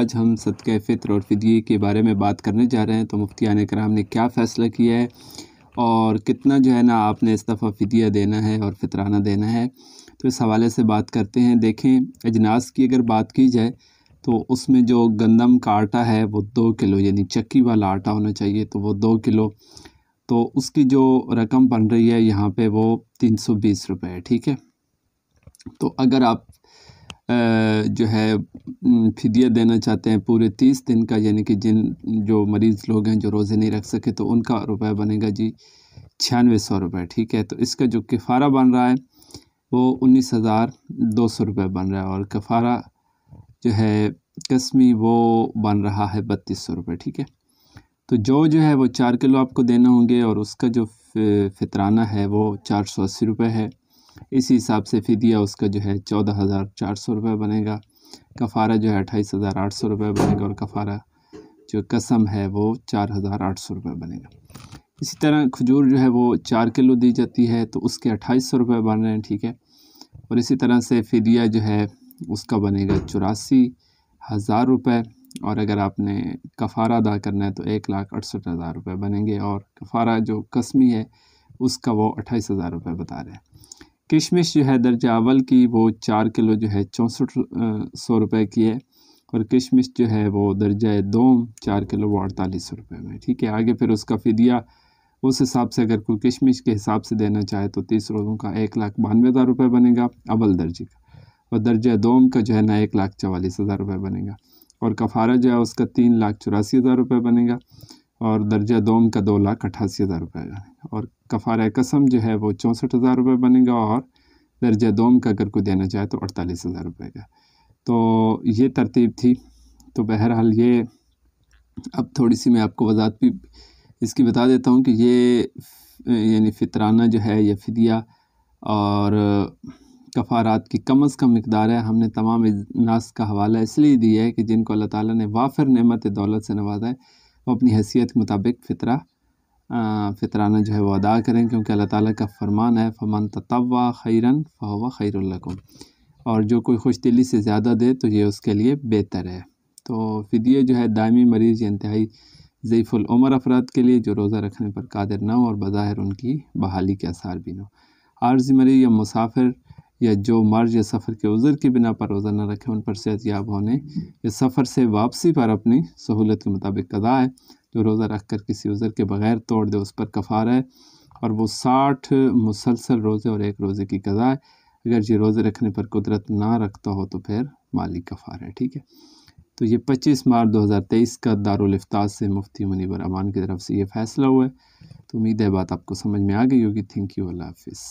आज हम सदक़ फ़ित्र और फ़िदिये के बारे में बात करने जा रहे हैं तो ने कराम ने क्या फ़ैसला किया है और कितना जो है ना आपने इस दफ़ा फ़दिया देना है और फितराना देना है तो इस हवाले से बात करते हैं देखें अजनास की अगर बात की जाए तो उसमें जो गंदम का आटा है वो दो किलो यानी चक्की वाला आटा होना चाहिए तो वो दो किलो तो उसकी जो रकम बन रही है यहाँ पे वो तीन सौ बीस रुपये है ठीक है तो अगर आप जो है फिदिया देना चाहते हैं पूरे तीस दिन का यानी कि जिन जो मरीज़ लोग हैं जो रोज़े नहीं रख सके तो उनका रुपया बनेगा जी छियानवे सौ रुपये ठीक है तो इसका जो किफ़ारा बन रहा है वो उन्नीस हज़ार दो सौ रुपये बन रहा है और कफ़ारा जो है कस्मी वो बन रहा है बत्तीस सौ रुपये ठीक है तो जो जो है वो चार किलो आपको देना होंगे और उसका जो फितराना है वो चार सौ अस्सी रुपये है इसी हिसाब से फ़िदिया उसका जो है चौदह हज़ार चार सौ रुपये बनेगा कफ़ारा जो है अट्ठाईस हज़ार आठ सौ रुपये बनेगा और कफ़ारा जो कसम है वो चार हज़ार आठ सौ रुपये बनेगा इसी तरह खजूर जो है वो चार किलो दी जाती है तो उसके अट्ठाईस सौ रुपये बन रहे हैं ठीक है और इसी तरह से फ़िदिया जो है उसका बनेगा चौरासी हज़ार रुपये और अगर आपने कफ़ारा अदा करना है तो एक लाख अड़सठ हज़ार रुपये बनेंगे और कफ़ारा जो कसमी है उसका वो अट्ठाईस हज़ार रुपये बता रहे हैं किशमिश जो है दर्जावल की वो चार किलो जो है चौंसठ सौ रुपये की है और किशमिश जो है वो दर्जा दोम चार किलो वो अड़तालीस सौ रुपये में ठीक है आगे फिर उसका फिदिया उस हिसाब से अगर कोई किशमिश के हिसाब से देना चाहे तो तीस रोज़ों का एक लाख बानवे हज़ार रुपये बनेगा अवल दर्जे का और दर्जा दोम का जो है ना एक लाख चवालीस हज़ार रुपये बनेगा और कफारा जो है उसका तीन लाख चौरासी हज़ार रुपये बनेगा और दर्जा दोम का दो लाख अट्ठासी हज़ार रुपये और कफ़ार कसम जो है वो चौंसठ हज़ार रुपये बनेगा और दर्जा दोम का अगर कोई देना चाहे तो अड़तालीस हज़ार रुपये का तो ये तरतीब थी तो बहरहाल ये अब थोड़ी सी मैं आपको वजात भी इसकी बता देता हूँ कि ये यानी फितराना जो है या फिदिया और कफ़ारात की कम अज़ कम मकदार है हमने तमाम नास का हवाला इसलिए दिया है कि जिनको अल्लाह ताला ने वाफिर नेमत दौलत से नवाजा है वो अपनी हैसियत के मुताबिक फ़ितरा फ़ितराना जो है वो अदा करें क्योंकि अल्लाह ताला का फ़रमान है फ़मन ततवा खैरन फ़वा खैरकुम और जो कोई खुश दिली से ज़्यादा दे तो ये उसके लिए बेहतर है तो फिदिये जो है दायमी मरीज़ या इंतहाई ज़ीफ़ुलमर अफराद के लिए जो रोज़ा रखने पर कादर ना हो और बज़ाहिर उनकी बहाली के आसार भी ना हो आर्जी मरीज़ या मुसाफिर या जो मर्ज या सफ़र के उज़र की बिना पर रोज़ा न रखें उन पर सेहत याब होने या सफ़र से वापसी पर अपनी सहूलत के मुताबिक कदा है जो तो रोज़ा रख कर किसी उज़र के बगैर तोड़ दे उस पर कफ़ार है और वो साठ मुसलसल रोज़े और एक रोज़े की कदा है अगर ये रोज़े रखने पर कुदरत ना रखता हो तो फिर माली कफ़ार है ठीक है तो ये पच्चीस मार्च दो हज़ार तेईस का दारुलफ्ताज से मुफ्ती मुनीबर अमान की तरफ से ये फैसला हुआ है तो उम्मीद है बात आपको समझ में आ गई होगी थैंक यू अल्लाह हाफिज़